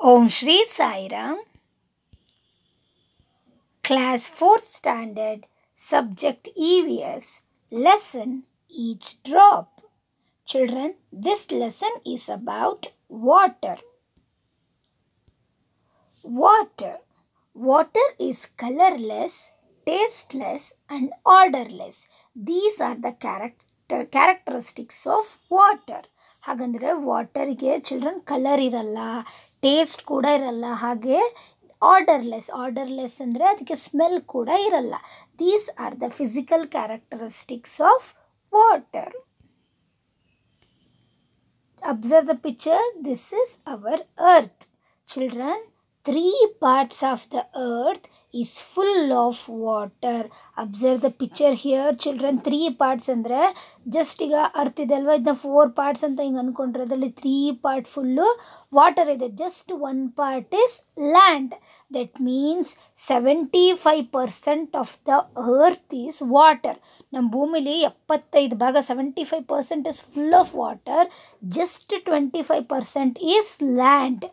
Om Shri Sairam Class 4 Standard Subject EVS Lesson Each Drop Children, this lesson is about water. Water. Water is colorless, tasteless and odorless. These are the character, characteristics of water. ಹಾಗಂದರೆ ವಾಟರ್ಗೆ children colour ಇರಲ್ಲ taste ಕೂಡ ಇರಲ್ಲ ಹಾಗೆ ಆರ್ಡರ್ಲೆಸ್ ಆರ್ಡರ್ಲೆಸ್ ಅಂದ್ರೆ ಅದಕ್ಕೆ smell ಕೂಡ ಇರಲ್ಲ these are the physical characteristics of water observe the picture this is our earth children 3 parts of the earth is full of water observe the picture here children three parts ಅಂದರೆ just ಈಗ earth ಇದೆ ಅಲ್ವಾ ಇದನ್ನ four parts ಅಂತ ಹಿಂಗೆ ಅಂದ್ಕೊಂಡ್ರೆ ಅದರಲ್ಲಿ three part full water ಇದೆ just one part is land that means seventy five percent of the earth is water ನಮ್ಮ ಭೂಮಿಲಿ ಎಪ್ಪತ್ತೈದು ಭಾಗ seventy five percent is full of water just twenty five percent is land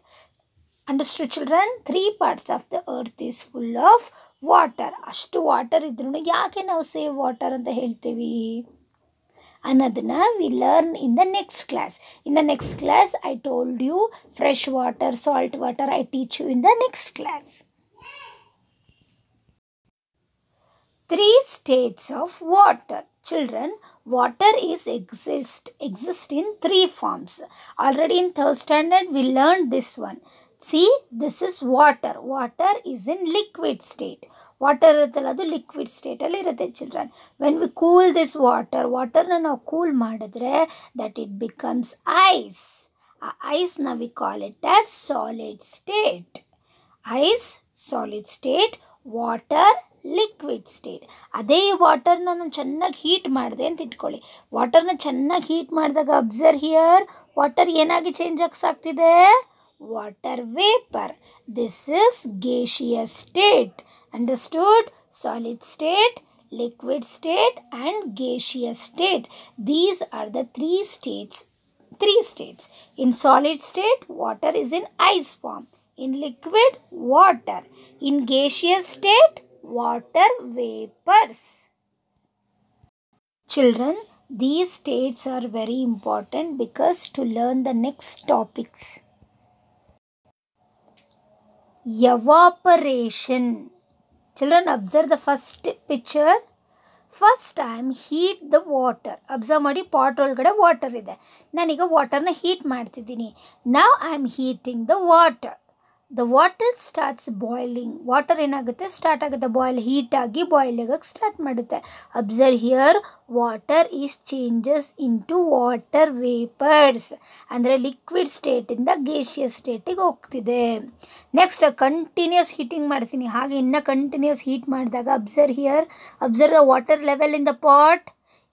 Understood children? Three parts of the earth is full of water. Ashtu water idrunu yake now say water and the health vi. Anadna we learn in the next class. In the next class I told you fresh water, salt water I teach you in the next class. Three states of water. Children, water is exist, exist in three forms. Already in third standard we learned this one. See this is water water is in liquid state water ಇರುತ್ತಲ್ಲ ಅದು liquid ಸ್ಟೇಟಲ್ಲಿ ಇರುತ್ತೆ children when we cool this water ವಾಟರ್ನ ನಾವು cool ಮಾಡಿದ್ರೆ that it becomes ice ಆ ಐಸ್ನ we call it as solid state ice solid state water liquid state ಅದೇ ವಾಟರ್ನ ನಾನು ಚೆನ್ನಾಗಿ ಹೀಟ್ ಮಾಡಿದೆ ಅಂತ ಇಟ್ಕೊಳ್ಳಿ ವಾಟರ್ನ ಚೆನ್ನಾಗಿ ಹೀಟ್ ಮಾಡಿದಾಗ ಅಬ್ಸರ್ವ್ ಹಿಯರ್ ವಾಟರ್ ಏನಾಗಿ ಚೇಂಜ್ ಆಗ್ಸಾಗ್ತಿದೆ water vapor. This is gaseous state. Understood? Solid state, liquid state and gaseous state. These are the three states. Three states. In solid state, water is in ice form. In liquid, water. In gaseous state, water vapors. Children, these states are very important because to learn the next topics. evaporation. Children observe the first picture first time heat the water observe ಮಾಡಿ pot ಒಳಗಡೆ water ಇದೆ ನಾನೀಗ ವಾಟರ್ನ heat ಮಾಡ್ತಿದ್ದೀನಿ ನಾವು I am heating the water the water starts boiling water ಏನಾಗುತ್ತೆ start ಆಗುತ್ತೆ boil ಹೀಟಾಗಿ ಬಾಯ್ಲ್ ಆಗೋಕ್ಕೆ ಸ್ಟಾರ್ಟ್ ಮಾಡುತ್ತೆ observe here water is changes into water vapours ಅಂದರೆ ಲಿಕ್ವಿಡ್ ಸ್ಟೇಟಿಂದ ಗೇಷಿಯಸ್ ಸ್ಟೇಟಿಗೆ ಹೋಗ್ತಿದೆ ನೆಕ್ಸ್ಟ್ ಕಂಟಿನ್ಯೂಸ್ ಹೀಟಿಂಗ್ ಮಾಡ್ತೀನಿ ಹಾಗೆ ಇನ್ನು ಕಂಟಿನ್ಯೂಸ್ ಹೀಟ್ ಮಾಡಿದಾಗ observe here observe the water level in the pot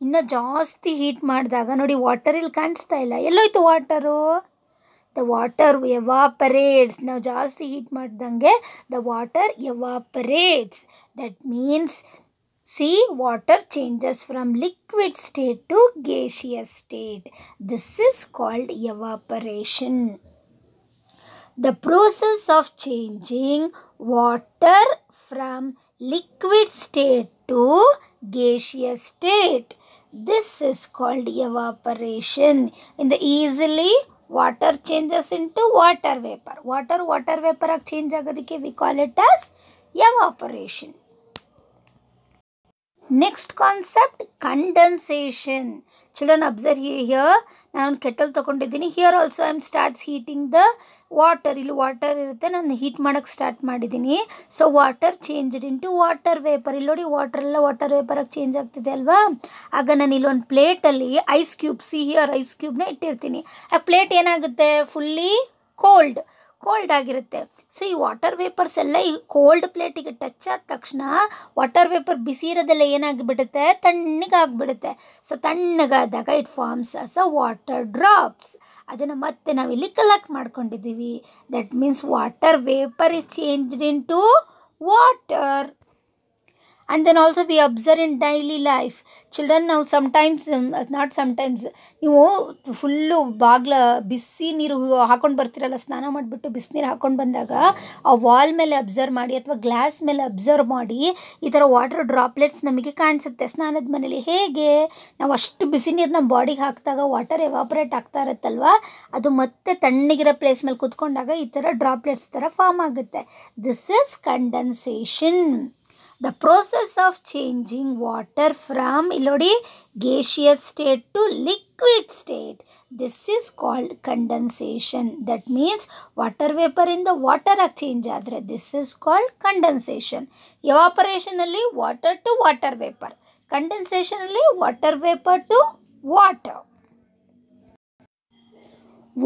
ಇನ್ನೂ ಜಾಸ್ತಿ ಹೀಟ್ ಮಾಡಿದಾಗ ನೋಡಿ ವಾಟರ್ ಇಲ್ಲಿ ಕಾಣಿಸ್ತಾ ಇಲ್ಲ ಎಲ್ಲೋಯ್ತು water the water evaporates. Now, just the heat madhange, the water evaporates. That means, see, water changes from liquid state to gaseous state. This is called evaporation. The process of changing water from liquid state to gaseous state. This is called evaporation. In the easily water changes into water vapor water water vapor change agadike we call it as evaporation next concept condensation children observe here ನಾನು kettle ತೊಗೊಂಡಿದ್ದೀನಿ here also I am starts heating the water ಇಲ್ಲಿ water ಇರುತ್ತೆ ನಾನು heat ಮಾಡೋಕ್ಕೆ start ಮಾಡಿದ್ದೀನಿ so water changed into water vapour ಇಲ್ಲಿ ನೋಡಿ water ಎಲ್ಲ ವಾಟರ್ ವೇಪರಾಗಿ ಚೇಂಜ್ ಆಗ್ತಿದೆ ಅಲ್ವಾ ಆಗ ನಾನು ಇಲ್ಲೊಂದು ಪ್ಲೇಟಲ್ಲಿ ice cube see here ice ಕ್ಯೂಬ್ನ ಇಟ್ಟಿರ್ತೀನಿ ಆ ಪ್ಲೇಟ್ ಏನಾಗುತ್ತೆ ಫುಲ್ಲಿ ಕೋಲ್ಡ್ ಕೋಲ್ಡ್ ಆಗಿರುತ್ತೆ ಸೊ ಈ ವಾಟರ್ ವೇಪರ್ಸ್ ಎಲ್ಲ ಈ ಕೋಲ್ಡ್ ಪ್ಲೇಟಿಗೆ ಟಚ್ ಆದ ತಕ್ಷಣ ವಾಟರ್ ವೇಪರ್ ಬಿಸಿ ಇರೋದೆಲ್ಲ ಏನಾಗಿಬಿಡುತ್ತೆ ತಣ್ಣಗಾಗ್ಬಿಡುತ್ತೆ ಸೊ ತಣ್ಣಗಾದಾಗ it forms as a water drops ಅದನ್ನು ಮತ್ತೆ ನಾವಿಲ್ಲಿ ಕಲೆಕ್ಟ್ ಮಾಡ್ಕೊಂಡಿದ್ದೀವಿ that means water vapour is changed into water then also we we in daily life children ನಾವು now sometimes not um, sometimes ನೀವು ಫುಲ್ಲು ಬಾಗಿಲ ಬಿಸಿ ನೀರು ಹಾಕೊಂಡು ಬರ್ತೀರಲ್ಲ ಸ್ನಾನ ಮಾಡಿಬಿಟ್ಟು ಬಿಸಿನೀರು ಹಾಕೊಂಡು ಬಂದಾಗ ಆ ವಾಲ್ ಮೇಲೆ ಅಬ್ಸರ್ವ್ ಮಾಡಿ ಅಥವಾ ಗ್ಲಾಸ್ ಮೇಲೆ ಅಬ್ಸರ್ವ್ ಮಾಡಿ ಈ ಥರ ವಾಟರ್ ಡ್ರಾಪ್ಲೆಟ್ಸ್ ನಮಗೆ ಕಾಣಿಸುತ್ತೆ ಸ್ನಾನದ ಮನೇಲಿ ಹೇಗೆ ನಾವು ಅಷ್ಟು ಬಿಸಿ ನೀರು ನಮ್ಮ ಬಾಡಿಗೆ ಹಾಕಿದಾಗ ವಾಟರ್ ಎವಾಪ್ರೇಟ್ ಆಗ್ತಾ ಇರುತ್ತಲ್ವ ಅದು ಮತ್ತೆ ತಣ್ಣಗಿರೋ ಪ್ಲೇಸ್ ಮೇಲೆ ಕೂತ್ಕೊಂಡಾಗ ಈ ಥರ ಡ್ರಾಪ್ಲೆಟ್ಸ್ ಥರ ಫಾರ್ಮ್ ಆಗುತ್ತೆ this is condensation The process of changing water from Elodie gaseous state to liquid state. This is called condensation. That means water vapor in the water change adre. this is called condensation. Evaporation ಅಲ್ಲಿ water to water vapor. Condensation ಅಲ್ಲಿ water vapor to water.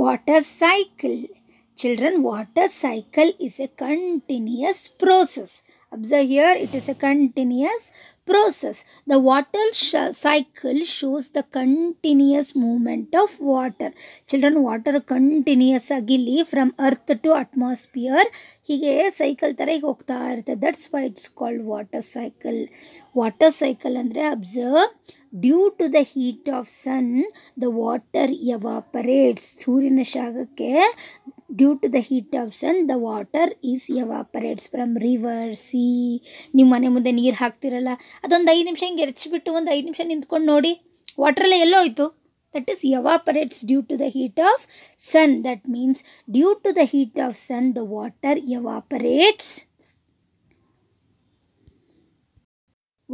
Water cycle. Children, water cycle is a continuous process. Observe here it is a continuous process. The water cycle shows the continuous movement of water. Children water continuous agili from earth to atmosphere ಹೀಗೆ cycle ಥರ ಹೀಗೆ ಹೋಗ್ತಾ ಇರ್ತದೆ that's why it's called water cycle water cycle andre observe due to the heat of sun the water evaporates ಸೂರ್ಯನ due to the heat of sun the water is evaporates from river sea ನಿಮ್ಮ ಮನೆ ಮುಂದೆ ನೀರು ಹಾಕ್ತಿರಲ್ಲ ಅದೊಂದು ಐದು ನಿಮಿಷ ಹಿಂಗೆ ಎರಚಿಬಿಟ್ಟು ಒಂದು ಐದು ನಿಮಿಷ ನಿಂತ್ಕೊಂಡು ನೋಡಿ ವಾಟ್ರೆಲ್ಲ ಎಲ್ಲೋ ಹೋಯ್ತು that is evaporates due to the heat of sun that means due to the heat of sun the water evaporates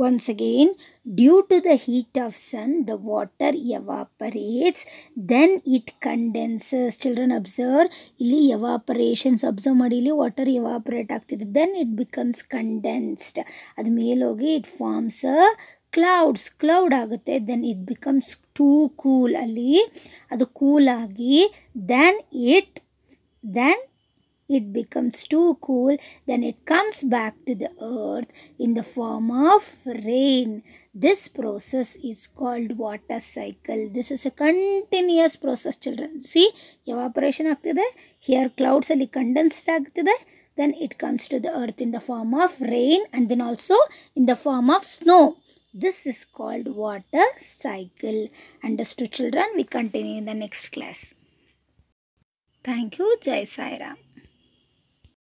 once again, due to the heat of sun the water evaporates then it condenses children observe ಇಲ್ಲಿ evaporations observe ಮಾಡಿ ಇಲ್ಲಿ water evaporate ಆಗ್ತಿದೆ then it becomes condensed ಅದು ಮೇಲೋಗಿ it forms clouds cloud ಆಗುತ್ತೆ then it becomes too cool ಅಲ್ಲಿ ಅದು cool ಆಗಿ then it then it becomes too cool, then it comes back to the earth in the form of rain. This process is called water cycle. This is a continuous process children. See, evaporation ಆಗ್ತಿದೆ here clouds ಅಲ್ಲಿ condensed then it comes to the earth in the form of rain and then also in the form of snow. This is called water cycle. Understood children? We continue in the next class. Thank you. Jai